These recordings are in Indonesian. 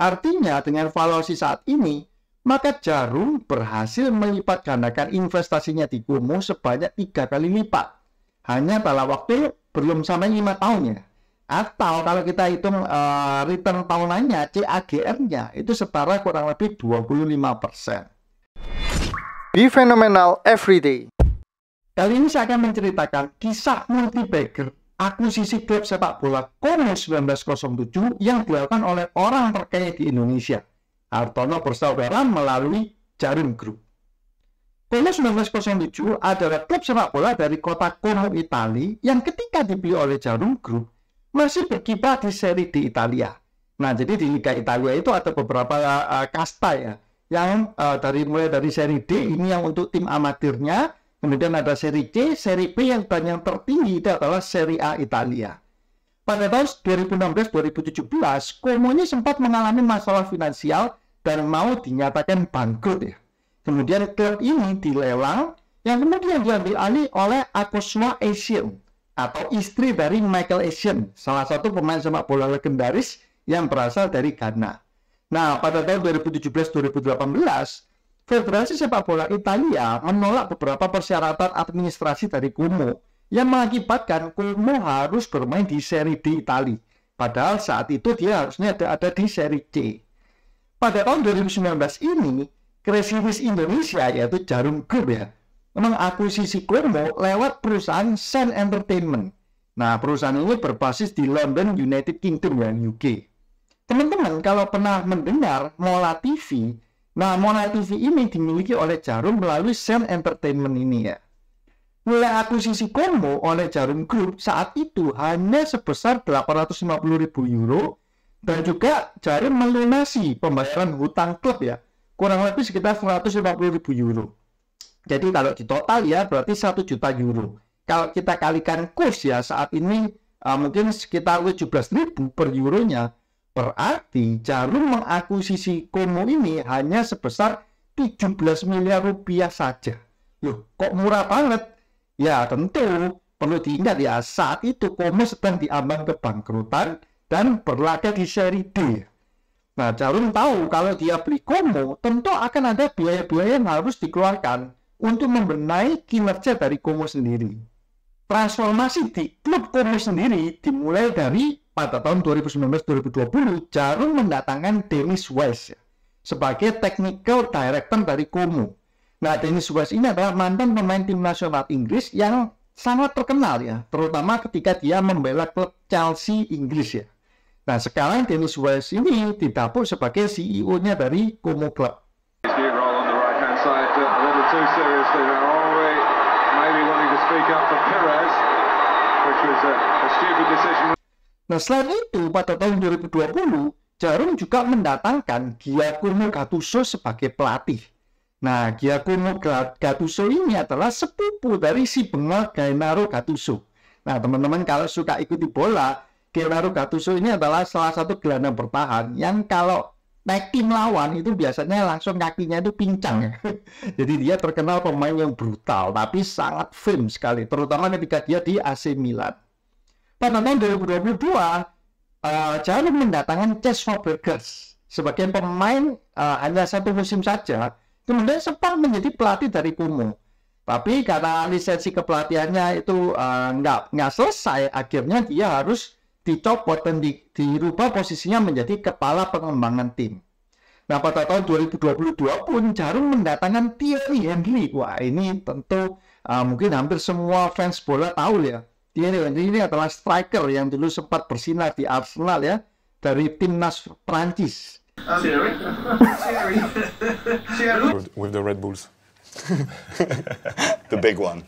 Artinya dengan valuasi saat ini, maka Jarum berhasil melipat gandakan investasinya di Kumu sebanyak tiga kali lipat. Hanya dalam waktu belum sampai lima tahun ya. Atau kalau kita hitung uh, return tahunannya, CAGR-nya itu setara kurang lebih 25%. Di Phenomenal Everyday. Kali ini saya akan menceritakan kisah multi akuisisi klub sepak bola Komo 1907 yang dilakukan oleh orang terkaya di Indonesia, Hartono bersaudara melalui Jarum Group. Komo 1907 adalah klub sepak bola dari kota Como, Italia yang ketika dibeli oleh Jarum Group masih berkibar di seri di Italia. Nah, jadi di Liga Italia itu ada beberapa uh, kasta ya, yang uh, dari mulai dari seri D ini yang untuk tim amatirnya, Kemudian ada seri C, seri B yang dan tertinggi itu adalah seri A Italia. Pada tahun 2016-2017, Komonya sempat mengalami masalah finansial dan mau dinyatakan bangkrut ya. Kemudian klub ini dilelang yang kemudian diambil alih oleh Akosua Asian atau istri dari Michael Asian, salah satu pemain sepak bola legendaris yang berasal dari Ghana. Nah, pada tahun 2017-2018, Federasi Sepak Bola Italia menolak beberapa persyaratan administrasi dari Como yang mengakibatkan Como harus bermain di seri D Italia. Padahal saat itu dia harusnya ada, ada di seri C. Pada tahun 2019 ini, krisis Indonesia yaitu Jarum Group ya, mengakuisisi Como lewat perusahaan Sun Entertainment. Nah, perusahaan ini berbasis di London, United Kingdom dan ya, UK. Teman-teman, kalau pernah mendengar Mola TV, Nah, Mona TV ini dimiliki oleh Jarum melalui Sen Entertainment ini ya. Nilai akuisisi Komo oleh Jarum Group saat itu hanya sebesar 850.000 euro dan juga Jarum melunasi pembayaran hutang klub ya. Kurang lebih sekitar 150.000 euro. Jadi kalau di total ya berarti 1 juta euro. Kalau kita kalikan kurs ya saat ini uh, mungkin sekitar 17.000 per euronya Berarti Jarum mengakuisisi Komo ini hanya sebesar 17 miliar rupiah saja. Loh, kok murah banget? Ya tentu perlu diingat ya, saat itu Komo sedang diambang kebangkrutan dan berlaga di seri D. Nah, Jarum tahu kalau dia beli Komo, tentu akan ada biaya-biaya yang harus dikeluarkan untuk membenahi kinerja dari Komo sendiri. Transformasi di klub Komo sendiri dimulai dari pada tahun 2019-2020 Jarum mendatangkan Dennis Wise sebagai technical director dari Como. Nah, Dennis Wise ini adalah mantan pemain tim nasional Inggris yang sangat terkenal ya, terutama ketika dia membela klub Chelsea Inggris ya. Nah, sekarang Dennis Wise ini didapuk sebagai CEO-nya dari Como Club. Nah, selain itu, pada tahun 2020, Jarum juga mendatangkan Giacomo Gattuso sebagai pelatih. Nah, Giacomo Gattuso ini adalah sepupu dari si bengal Gennaro Gattuso. Nah, teman-teman kalau suka ikuti bola, Gennaro Gattuso ini adalah salah satu gelandang bertahan yang kalau naik tim lawan itu biasanya langsung kakinya itu pincang. Jadi dia terkenal pemain yang brutal, tapi sangat firm sekali, terutama ketika dia di AC Milan pada tahun 2022 uh, Jarod mendatangkan Cesco Burgers sebagai pemain uh, hanya satu musim saja kemudian sempat menjadi pelatih dari Kumu tapi karena lisensi kepelatihannya itu uh, nggak nggak selesai akhirnya dia harus dicopot dan di, dirubah posisinya menjadi kepala pengembangan tim Nah pada tahun 2022 pun Jarum mendatangkan Thierry Henry. Wah ini tentu uh, mungkin hampir semua fans bola tahu ya ini iya ini adalah striker yang dulu sempat bersinar di Arsenal ya dari timnas Prancis. Ah, with the Red Bulls. the big one.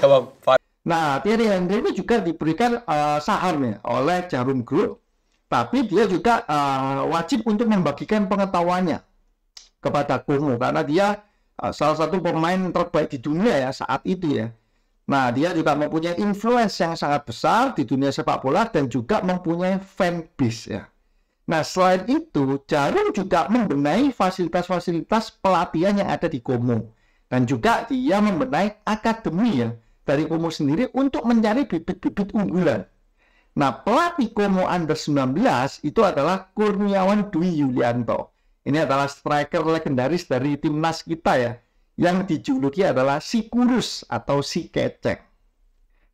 Come on, five. Nah, Thierry Henry itu juga diberikan uh, eh, sahamnya oleh Jarum Group, tapi dia juga uh, wajib untuk membagikan pengetahuannya kepada Kuno karena dia uh, salah satu pemain terbaik di dunia ya saat itu ya. Nah, dia juga mempunyai influence yang sangat besar di dunia sepak bola dan juga mempunyai fan base ya. Nah, selain itu, Jarum juga membenahi fasilitas-fasilitas pelatihan yang ada di Komo. Dan juga dia membenahi akademi ya dari Komo sendiri untuk mencari bibit-bibit unggulan. Nah, pelatih Komo Under 19 itu adalah Kurniawan Dwi Yulianto. Ini adalah striker legendaris dari timnas kita ya yang dijuluki adalah si kurus atau si kecek.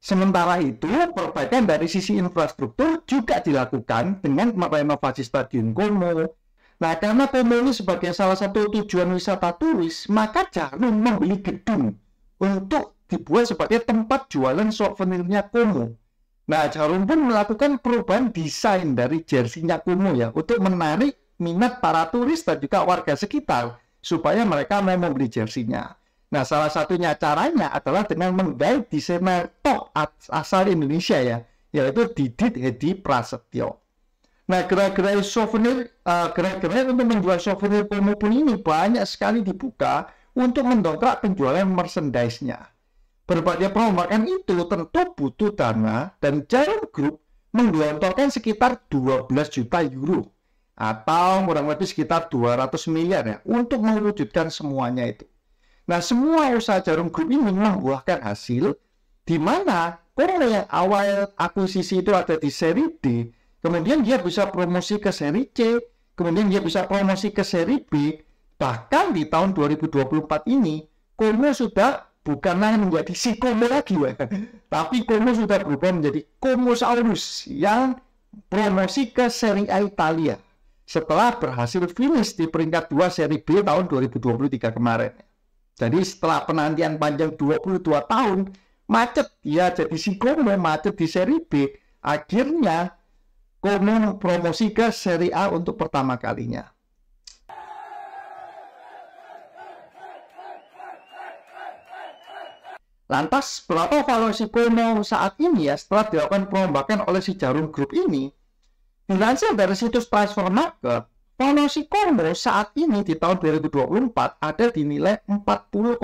Sementara itu, perbaikan dari sisi infrastruktur juga dilakukan dengan merenovasi Stadion Komo. Nah, karena Komo ini sebagai salah satu tujuan wisata turis, maka jangan membeli gedung untuk dibuat sebagai tempat jualan souvenirnya Komo. Nah, Jarum pun melakukan perubahan desain dari jersinya Komo ya, untuk menarik minat para turis dan juga warga sekitar supaya mereka memang beli jersinya. Nah, salah satunya caranya adalah dengan menggait desainer top asal Indonesia ya, yaitu Didit Hedi Prasetyo. Nah, gerai-gerai souvenir, uh, gerai-gerai untuk menjual souvenir pemupun ini banyak sekali dibuka untuk mendongkrak penjualan merchandise-nya. Berbagai peromakan itu tentu butuh dana dan jalan grup menggelontorkan sekitar 12 juta euro atau kurang lebih sekitar 200 miliar ya untuk mewujudkan semuanya itu. Nah, semua usaha jarum grup ini membuahkan hasil di mana Korea awal akuisisi itu ada di seri D, kemudian dia bisa promosi ke seri C, kemudian dia bisa promosi ke seri B, bahkan di tahun 2024 ini Korea sudah bukan bukanlah menjadi si Komo lagi, weh. tapi Komo sudah berubah menjadi Komosaurus yang promosi ke seri A Italia setelah berhasil finish di peringkat 2 seri B tahun 2023 kemarin. Jadi setelah penantian panjang 22 tahun, macet ya jadi si Gomez macet di seri B. Akhirnya Gomez promosi ke seri A untuk pertama kalinya. Lantas, berapa valuasi Gomez saat ini ya setelah dilakukan perombakan oleh si Jarum Group ini? Dilansir dari situs Price for Market, valuasi saat ini di tahun 2024 ada dinilai 40,2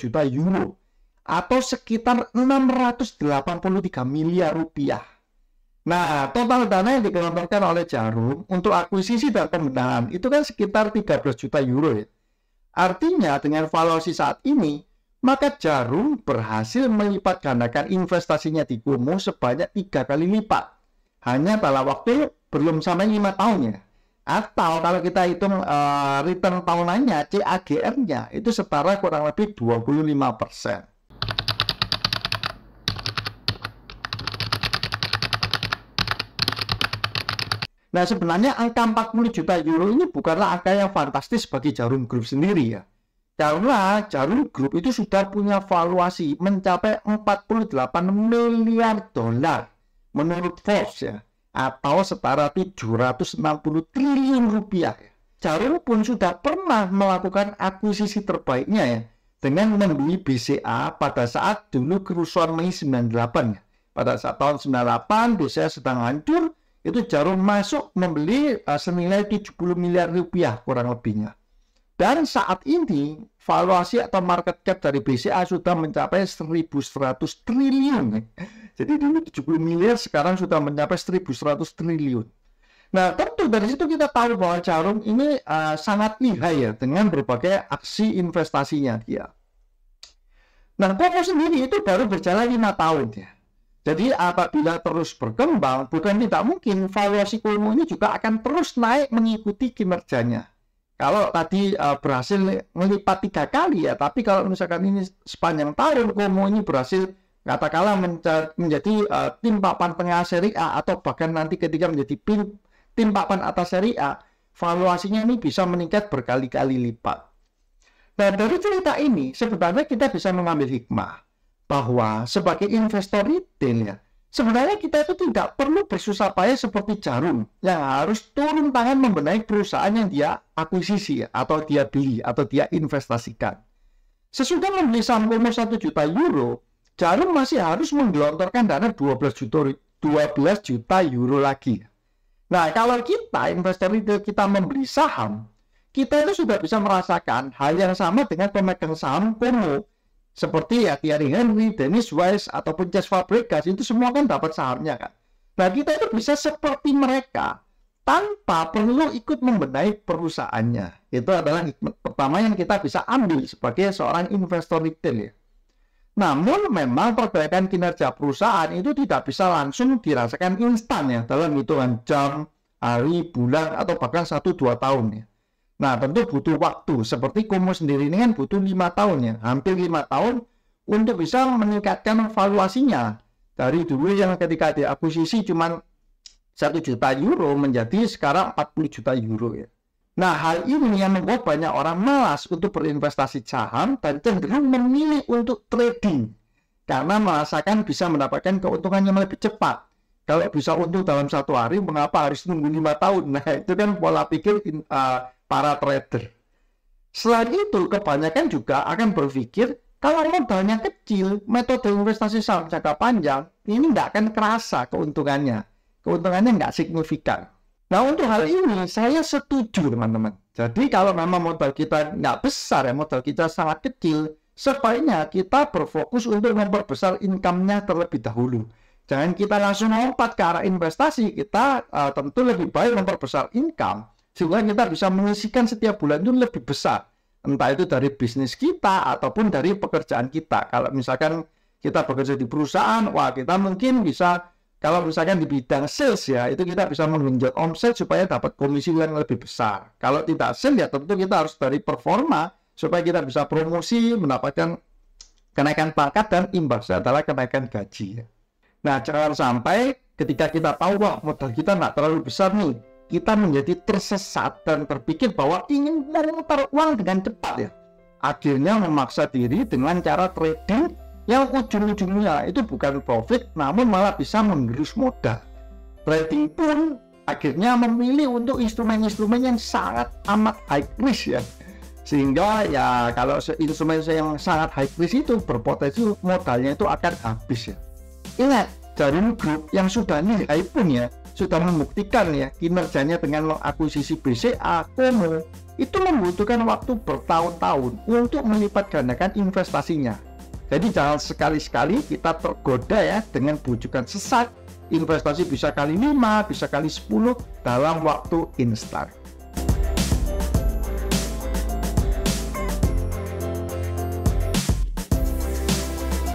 juta euro atau sekitar 683 miliar rupiah. Nah, total dana yang dikeluarkan oleh Jarum untuk akuisisi dan pembenahan itu kan sekitar 13 juta euro ya. Artinya dengan valuasi saat ini, maka Jarum berhasil melipatgandakan investasinya di Kumu sebanyak tiga kali lipat. Hanya dalam waktu belum sampai lima tahun ya. Atau kalau kita hitung uh, return tahunannya, CAGR-nya itu setara kurang lebih 25 Nah sebenarnya angka 40 juta euro ini bukanlah angka yang fantastis bagi Jarum Group sendiri ya. Karena Jarum Group itu sudah punya valuasi mencapai 48 miliar dolar menurut Forbes ya atau setara 760 triliun rupiah. Caril pun sudah pernah melakukan akuisisi terbaiknya ya dengan membeli BCA pada saat dulu kerusuhan Mei 98 ya. Pada saat tahun 98 BCA sedang hancur, itu Jarum masuk membeli uh, senilai 70 miliar rupiah kurang lebihnya. Dan saat ini valuasi atau market cap dari BCA sudah mencapai 1.100 triliun. Jadi dulu 70 miliar, sekarang sudah mencapai 1.100 triliun. Nah tentu dari situ kita tahu bahwa Jarum ini uh, sangat lihai ya dengan berbagai aksi investasinya dia. Nah Kopo sendiri itu baru berjalan lima tahun ya. Jadi apabila terus berkembang, bukan tidak mungkin valuasi Kulmo ini juga akan terus naik mengikuti kinerjanya kalau tadi uh, berhasil melipat tiga kali ya, tapi kalau misalkan ini sepanjang tahun Komo ini berhasil katakanlah menjadi uh, tim papan tengah seri A atau bahkan nanti ketika menjadi tim, tim papan atas seri A, valuasinya ini bisa meningkat berkali-kali lipat. Dan nah, dari cerita ini sebenarnya kita bisa mengambil hikmah bahwa sebagai investor retail ya, Sebenarnya kita itu tidak perlu bersusah payah seperti jarum yang harus turun tangan membenahi perusahaan yang dia akuisisi atau dia beli atau dia investasikan. Sesudah membeli saham umur 1 juta euro, Jarum masih harus menggelontorkan dana 12 juta 12 juta euro lagi. Nah, kalau kita investor leader kita membeli saham, kita itu sudah bisa merasakan hal yang sama dengan pemegang saham kuno seperti ya Thierry Henry, kan? Dennis Wise ataupun Chess Fabregas itu semua kan dapat sahamnya kan. Nah kita itu bisa seperti mereka tanpa perlu ikut membenahi perusahaannya. Itu adalah hikmat pertama yang kita bisa ambil sebagai seorang investor retail ya. Namun memang perbaikan kinerja perusahaan itu tidak bisa langsung dirasakan instan ya dalam hitungan jam, hari, bulan, atau bahkan 1-2 tahun ya. Nah tentu butuh waktu. Seperti Kumu sendiri ini kan butuh lima tahun ya, hampir lima tahun untuk bisa meningkatkan valuasinya dari dulu yang ketika di akuisisi cuma satu juta euro menjadi sekarang 40 juta euro ya. Nah hal ini yang membuat banyak orang malas untuk berinvestasi saham dan cenderung memilih untuk trading karena merasakan bisa mendapatkan keuntungan yang lebih cepat. Kalau bisa untung dalam satu hari, mengapa harus nunggu lima tahun? Nah itu kan pola pikir uh, para trader. Selain itu, kebanyakan juga akan berpikir kalau modalnya kecil, metode investasi saham jangka panjang ini tidak akan kerasa keuntungannya. Keuntungannya nggak signifikan. Nah untuk hal ini saya setuju teman-teman. Jadi kalau memang modal kita nggak besar ya, modal kita sangat kecil, sebaiknya kita berfokus untuk memperbesar income-nya terlebih dahulu. Jangan kita langsung lompat ke arah investasi, kita uh, tentu lebih baik memperbesar income jumlah kita bisa mengisikan setiap bulan itu lebih besar entah itu dari bisnis kita ataupun dari pekerjaan kita kalau misalkan kita bekerja di perusahaan wah kita mungkin bisa kalau misalkan di bidang sales ya itu kita bisa menggenjot omset supaya dapat komisi yang lebih besar kalau tidak sales ya tentu kita harus dari performa supaya kita bisa promosi mendapatkan kenaikan pangkat dan imbasnya adalah kenaikan gaji ya. nah jangan sampai ketika kita tahu bahwa modal kita tidak terlalu besar nih kita menjadi tersesat dan terpikir bahwa ingin memutar uang dengan cepat ya. Akhirnya memaksa diri dengan cara trading yang ujung-ujungnya itu bukan profit namun malah bisa menggerus modal. Trading pun akhirnya memilih untuk instrumen-instrumen yang sangat amat high risk ya. Sehingga ya kalau instrumen yang sangat high risk itu berpotensi modalnya itu akan habis ya. Ingat, dari grup yang sudah nilai pun ya sudah membuktikan ya kinerjanya dengan akuisisi BCA, Komo, itu membutuhkan waktu bertahun-tahun untuk melipat gandakan investasinya. Jadi jangan sekali-sekali kita tergoda ya dengan bujukan sesat investasi bisa kali 5, bisa kali 10 dalam waktu instan.